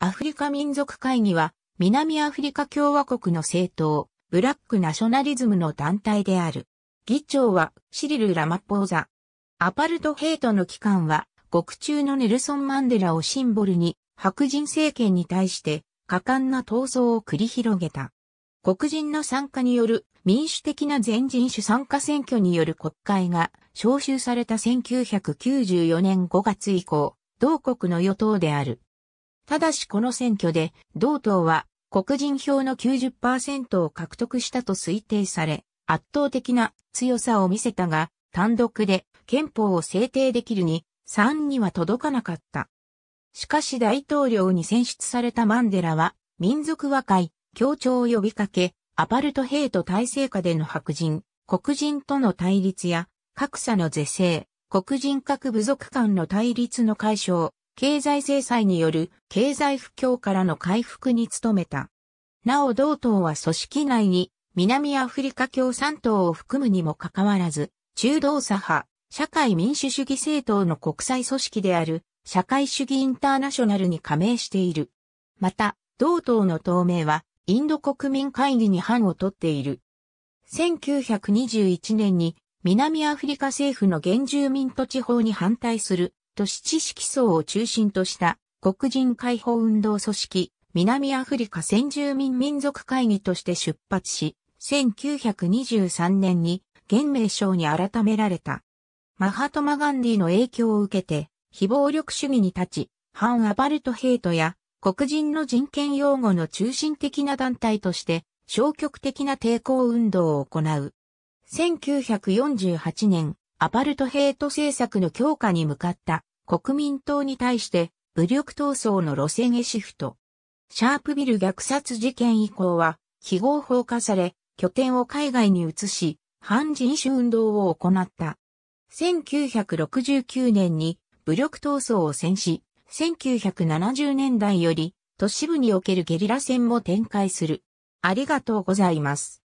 アフリカ民族会議は、南アフリカ共和国の政党、ブラックナショナリズムの団体である。議長はシリル・ラマッポーザ。アパルトヘイトの機関は、獄中のネルソン・マンデラをシンボルに、白人政権に対して果敢な闘争を繰り広げた。黒人の参加による民主的な全人種参加選挙による国会が招集された1994年5月以降、同国の与党であるただしこの選挙で、同党は黒人票の90%を獲得したと推定され、圧倒的な強さを見せたが、単独で憲法を制定できるに3には届かなかった。しかし大統領に選出されたマンデラは、民族和解、協調を呼びかけ、アパルトヘイト体制下での白人、黒人との対立や、格差の是正、黒人各部族間の対立の解消、経済制裁による経済不況からの回復に努めた。なお同党は組織内に南アフリカ共産党を含むにもかかわらず、中道左派、社会民主主義政党の国際組織である社会主義インターナショナルに加盟している。また、同党の党名はインド国民会議に反を取っている。1921年に南アフリカ政府の原住民と地方に反対すると市色層を中心とした黒人解放運動組織南アフリカ先住民民族会議として出発し、1923年に現名称に改められた。マハトマガンディの影響を受けて、非暴力主義に立ち、反アパルトヘイトや黒人の人権擁護の中心的な団体として消極的な抵抗運動を行う。1948年、アパルトヘイト政策の強化に向かった国民党に対して武力闘争の路線へシフト。シャープビル虐殺事件以降は、非合法化され、拠点を海外に移し、反人種運動を行った。1969年に武力闘争を戦し、1970年代より都市部におけるゲリラ戦も展開する。ありがとうございます。